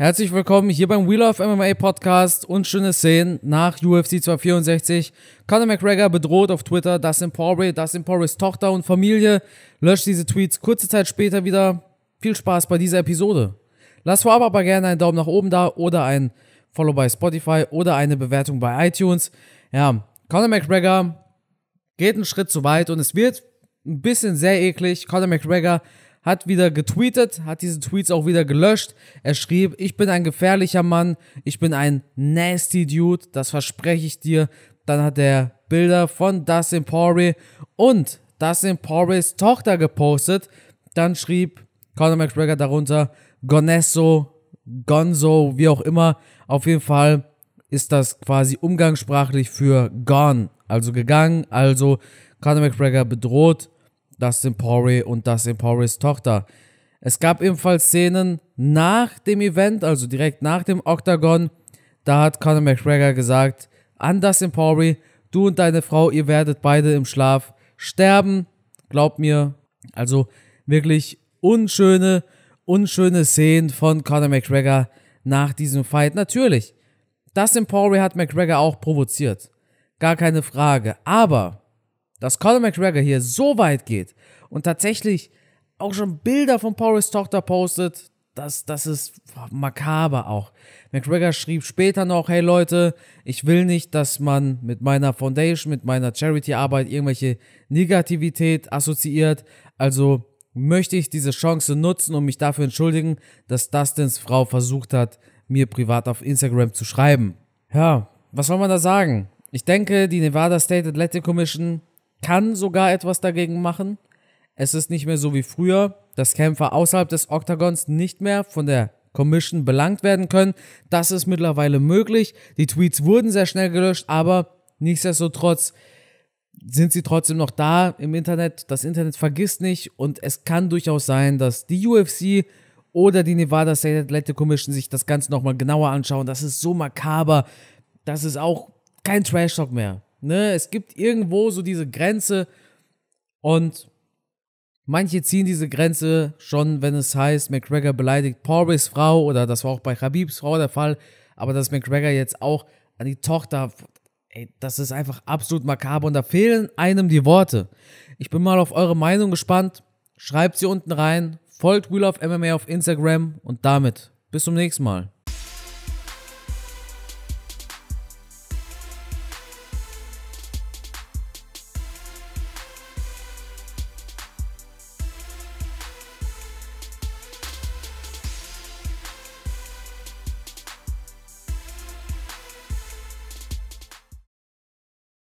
Herzlich willkommen hier beim Wheel of MMA Podcast. und schöne Szenen nach UFC 264. Conor McGregor bedroht auf Twitter Dustin Poirier, Dustin Poiriers Tochter und Familie. Löscht diese Tweets kurze Zeit später wieder. Viel Spaß bei dieser Episode. Lasst vorab aber gerne einen Daumen nach oben da oder ein Follow bei Spotify oder eine Bewertung bei iTunes. Ja, Conor McGregor geht einen Schritt zu weit und es wird ein bisschen sehr eklig. Conor McGregor hat wieder getweetet, hat diese Tweets auch wieder gelöscht. Er schrieb, ich bin ein gefährlicher Mann, ich bin ein nasty Dude, das verspreche ich dir. Dann hat er Bilder von Dustin Poirier und Dustin Poiriers Tochter gepostet. Dann schrieb Conor McGregor darunter, Gonesso, Gonzo, wie auch immer. Auf jeden Fall ist das quasi umgangssprachlich für gone, also gegangen, also Conor McGregor bedroht das Empori und das Emporis Tochter. Es gab ebenfalls Szenen nach dem Event, also direkt nach dem Octagon. Da hat Conor McGregor gesagt an das Empori, du und deine Frau, ihr werdet beide im Schlaf sterben. Glaub mir. Also wirklich unschöne, unschöne Szenen von Conor McGregor nach diesem Fight. Natürlich, das Empori hat McGregor auch provoziert. Gar keine Frage. Aber dass Conor McGregor hier so weit geht und tatsächlich auch schon Bilder von Porys Tochter postet, das, das ist makaber auch. McGregor schrieb später noch, hey Leute, ich will nicht, dass man mit meiner Foundation, mit meiner Charity-Arbeit irgendwelche Negativität assoziiert. Also möchte ich diese Chance nutzen und mich dafür entschuldigen, dass Dustins Frau versucht hat, mir privat auf Instagram zu schreiben. Ja, was soll man da sagen? Ich denke, die Nevada State Athletic Commission kann sogar etwas dagegen machen. Es ist nicht mehr so wie früher, dass Kämpfer außerhalb des Oktagons nicht mehr von der Commission belangt werden können. Das ist mittlerweile möglich. Die Tweets wurden sehr schnell gelöscht, aber nichtsdestotrotz sind sie trotzdem noch da im Internet. Das Internet vergisst nicht und es kann durchaus sein, dass die UFC oder die Nevada State Athletic Commission sich das Ganze nochmal genauer anschauen. Das ist so makaber. Das ist auch kein Trash-Talk mehr. Ne? Es gibt irgendwo so diese Grenze und manche ziehen diese Grenze schon, wenn es heißt, McGregor beleidigt Porbis Frau oder das war auch bei Habibs Frau der Fall, aber dass McGregor jetzt auch an die Tochter, ey, das ist einfach absolut makaber und da fehlen einem die Worte. Ich bin mal auf eure Meinung gespannt. Schreibt sie unten rein, folgt Wheel of MMA auf Instagram und damit bis zum nächsten Mal.